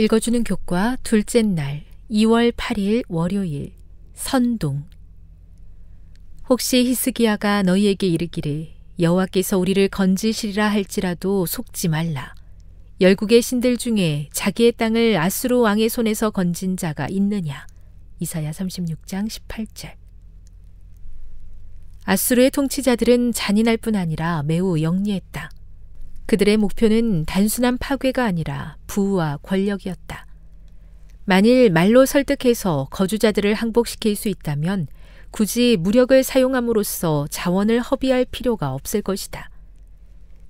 읽어주는 교과 둘째 날 2월 8일 월요일 선동 혹시 히스기야가 너희에게 이르기를 여호와께서 우리를 건지시리라 할지라도 속지 말라 열국의 신들 중에 자기의 땅을 아수르 왕의 손에서 건진 자가 있느냐 이사야 36장 18절 아수르의 통치자들은 잔인할 뿐 아니라 매우 영리했다 그들의 목표는 단순한 파괴가 아니라 부와 권력이었다. 만일 말로 설득해서 거주자들을 항복시킬 수 있다면 굳이 무력을 사용함으로써 자원을 허비할 필요가 없을 것이다.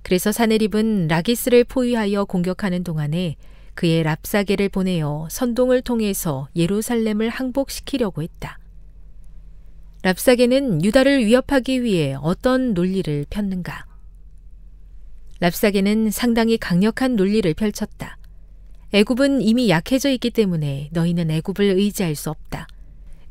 그래서 사내립은 라기스를 포위하여 공격하는 동안에 그의 랍사계를 보내어 선동을 통해서 예루살렘을 항복시키려고 했다. 랍사계는 유다를 위협하기 위해 어떤 논리를 폈는가? 랍사게는 상당히 강력한 논리를 펼쳤다. 애굽은 이미 약해져 있기 때문에 너희는 애굽을 의지할 수 없다.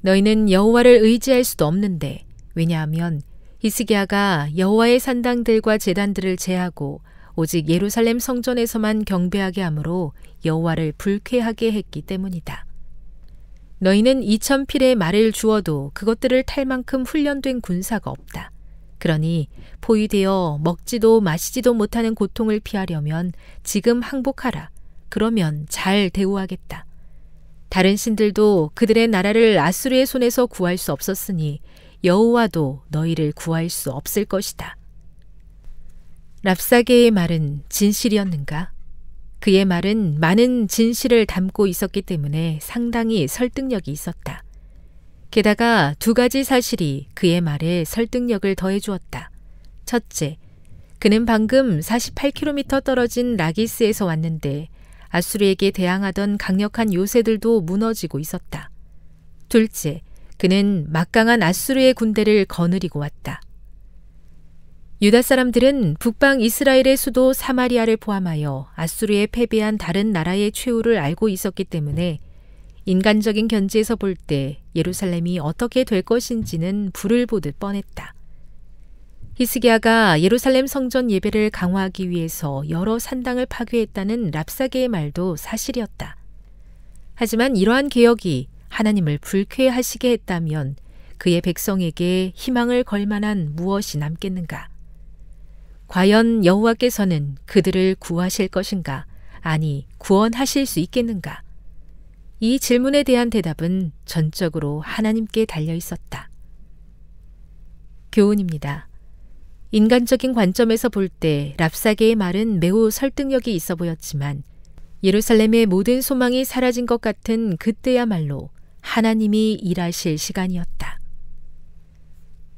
너희는 여호와를 의지할 수도 없는데 왜냐하면 히스기야가 여호와의 산당들과 재단들을 제하고 오직 예루살렘 성전에서만 경배하게 하므로 여호와를 불쾌하게 했기 때문이다. 너희는 이천 필의 말을 주어도 그것들을 탈 만큼 훈련된 군사가 없다. 그러니 포위되어 먹지도 마시지도 못하는 고통을 피하려면 지금 항복하라. 그러면 잘 대우하겠다. 다른 신들도 그들의 나라를 아수르의 손에서 구할 수 없었으니 여호와도 너희를 구할 수 없을 것이다. 랍사게의 말은 진실이었는가? 그의 말은 많은 진실을 담고 있었기 때문에 상당히 설득력이 있었다. 게다가 두 가지 사실이 그의 말에 설득력을 더해 주었다. 첫째, 그는 방금 48km 떨어진 라기스에서 왔는데 아수르에게 대항하던 강력한 요새들도 무너지고 있었다. 둘째, 그는 막강한 아수르의 군대를 거느리고 왔다. 유다 사람들은 북방 이스라엘의 수도 사마리아를 포함하여 아수르에 패배한 다른 나라의 최후를 알고 있었기 때문에 인간적인 견지에서 볼 때 예루살렘이 어떻게 될 것인지는 불을 보듯 뻔했다. 히스기야가 예루살렘 성전 예배를 강화하기 위해서 여러 산당을 파괴했다는 랍사게의 말도 사실이었다. 하지만 이러한 개혁이 하나님을 불쾌하시게 했다면 그의 백성에게 희망을 걸 만한 무엇이 남겠는가? 과연 여호와께서는 그들을 구하실 것인가? 아니, 구원하실 수 있겠는가? 이 질문에 대한 대답은 전적으로 하나님께 달려 있었다. 교훈입니다. 인간적인 관점에서 볼 때 랍사게의 말은 매우 설득력이 있어 보였지만 예루살렘의 모든 소망이 사라진 것 같은 그때야말로 하나님이 일하실 시간이었다.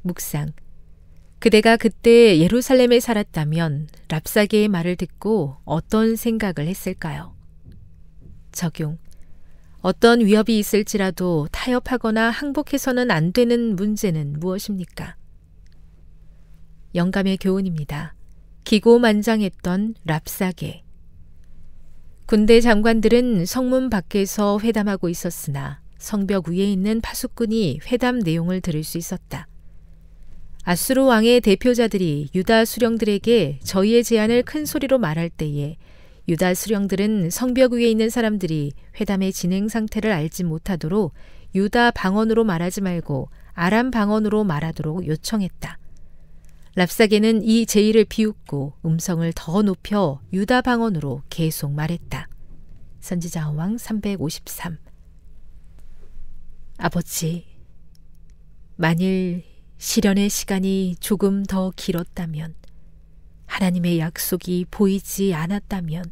묵상. 그대가 그때 예루살렘에 살았다면 랍사게의 말을 듣고 어떤 생각을 했을까요? 적용. 어떤 위협이 있을지라도 타협하거나 항복해서는 안 되는 문제는 무엇입니까? 영감의 교훈입니다. 기고만장했던 랍사게. 군대 장관들은 성문 밖에서 회담하고 있었으나 성벽 위에 있는 파수꾼이 회담 내용을 들을 수 있었다. 아수르 왕의 대표자들이 유다 수령들에게 저희의 제안을 큰 소리로 말할 때에 유다 수령들은 성벽 위에 있는 사람들이 회담의 진행 상태를 알지 못하도록 유다 방언으로 말하지 말고 아람 방언으로 말하도록 요청했다. 랍사게는 이 제의를 비웃고 음성을 더 높여 유다 방언으로 계속 말했다. 선지자왕 353 아버지, 만일 시련의 시간이 조금 더 길었다면, 하나님의 약속이 보이지 않았다면,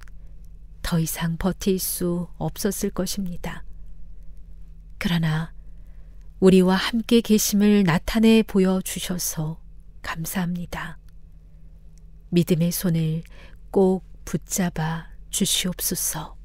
더 이상 버틸 수 없었을 것입니다. 그러나 우리와 함께 계심을 나타내 보여주셔서 감사합니다. 믿음의 손을 꼭 붙잡아 주시옵소서.